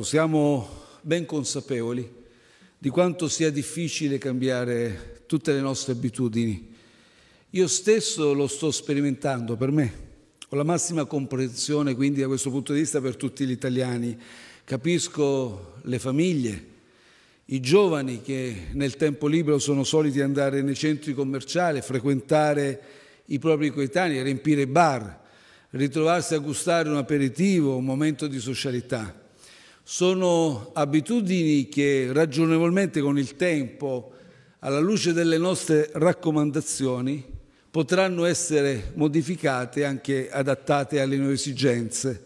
Siamo ben consapevoli di quanto sia difficile cambiare tutte le nostre abitudini. Io stesso lo sto sperimentando per me. Ho la massima comprensione quindi da questo punto di vista per tutti gli italiani. Capisco le famiglie, i giovani che nel tempo libero sono soliti andare nei centri commerciali, frequentare i propri coetanei, riempire bar, ritrovarsi a gustare un aperitivo, un momento di socialità. Sono abitudini che ragionevolmente con il tempo, alla luce delle nostre raccomandazioni, potranno essere modificate e anche adattate alle nuove esigenze.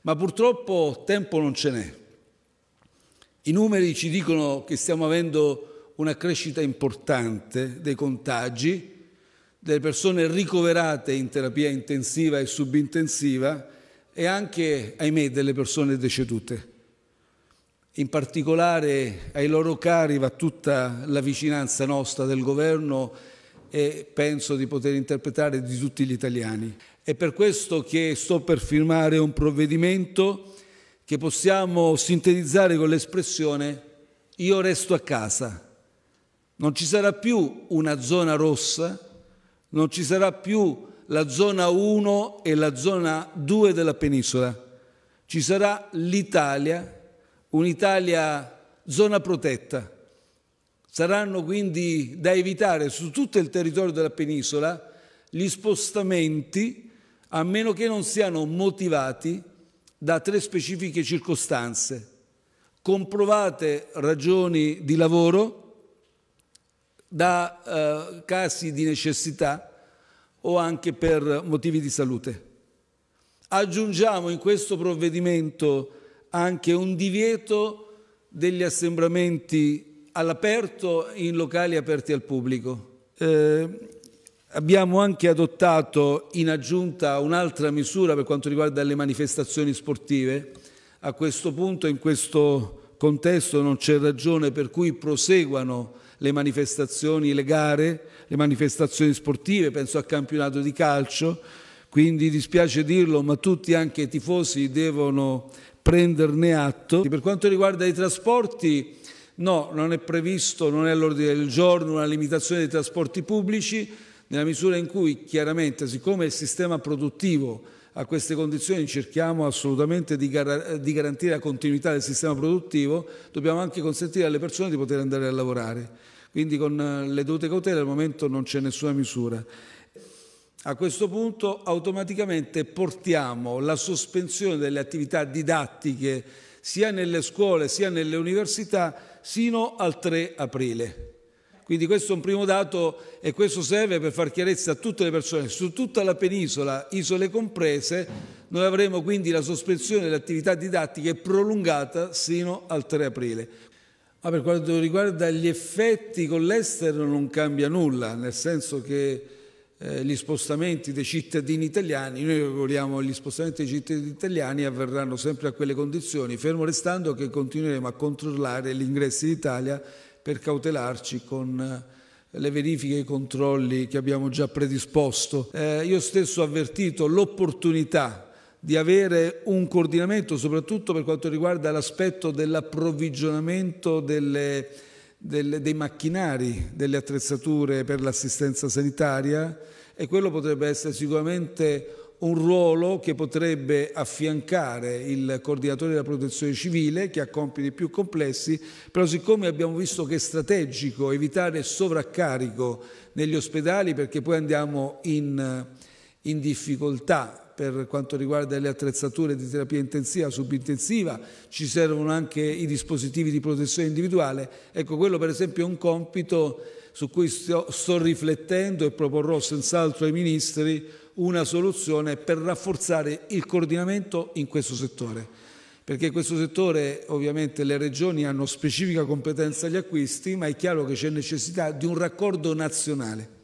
Ma purtroppo tempo non ce n'è. I numeri ci dicono che stiamo avendo una crescita importante dei contagi, delle persone ricoverate in terapia intensiva e subintensiva e anche, ahimè, delle persone decedute in particolare ai loro cari va tutta la vicinanza nostra del governo e penso di poter interpretare di tutti gli italiani. È per questo che sto per firmare un provvedimento che possiamo sintetizzare con l'espressione io resto a casa. Non ci sarà più una zona rossa, non ci sarà più la zona 1 e la zona 2 della penisola, ci sarà l'Italia un'Italia zona protetta. Saranno quindi da evitare su tutto il territorio della penisola gli spostamenti a meno che non siano motivati da tre specifiche circostanze, comprovate ragioni di lavoro, da eh, casi di necessità o anche per motivi di salute. Aggiungiamo in questo provvedimento anche un divieto degli assembramenti all'aperto in locali aperti al pubblico. Eh, abbiamo anche adottato in aggiunta un'altra misura per quanto riguarda le manifestazioni sportive. A questo punto, in questo contesto, non c'è ragione per cui proseguano le manifestazioni, le gare, le manifestazioni sportive, penso al campionato di calcio, quindi dispiace dirlo, ma tutti anche i tifosi devono prenderne atto. Per quanto riguarda i trasporti, no, non è previsto, non è all'ordine del giorno una limitazione dei trasporti pubblici, nella misura in cui chiaramente, siccome il sistema produttivo a queste condizioni cerchiamo assolutamente di, gar di garantire la continuità del sistema produttivo, dobbiamo anche consentire alle persone di poter andare a lavorare. Quindi con eh, le dovute cautele al momento non c'è nessuna misura. A questo punto automaticamente portiamo la sospensione delle attività didattiche sia nelle scuole sia nelle università sino al 3 aprile. Quindi questo è un primo dato e questo serve per far chiarezza a tutte le persone. Su tutta la penisola, isole comprese, noi avremo quindi la sospensione delle attività didattiche prolungata sino al 3 aprile. Ma per quanto riguarda gli effetti con l'estero non cambia nulla, nel senso che eh, gli spostamenti dei cittadini italiani, noi vogliamo gli spostamenti dei cittadini italiani avverranno sempre a quelle condizioni, fermo restando che continueremo a controllare l'ingresso in Italia per cautelarci con eh, le verifiche e i controlli che abbiamo già predisposto. Eh, io stesso ho avvertito l'opportunità di avere un coordinamento soprattutto per quanto riguarda l'aspetto dell'approvvigionamento delle del, dei macchinari, delle attrezzature per l'assistenza sanitaria e quello potrebbe essere sicuramente un ruolo che potrebbe affiancare il coordinatore della protezione civile che ha compiti più complessi, però siccome abbiamo visto che è strategico evitare sovraccarico negli ospedali perché poi andiamo in, in difficoltà per quanto riguarda le attrezzature di terapia intensiva, subintensiva, ci servono anche i dispositivi di protezione individuale. Ecco, quello per esempio è un compito su cui sto, sto riflettendo e proporrò senz'altro ai ministri una soluzione per rafforzare il coordinamento in questo settore. Perché in questo settore ovviamente le regioni hanno specifica competenza agli acquisti, ma è chiaro che c'è necessità di un raccordo nazionale.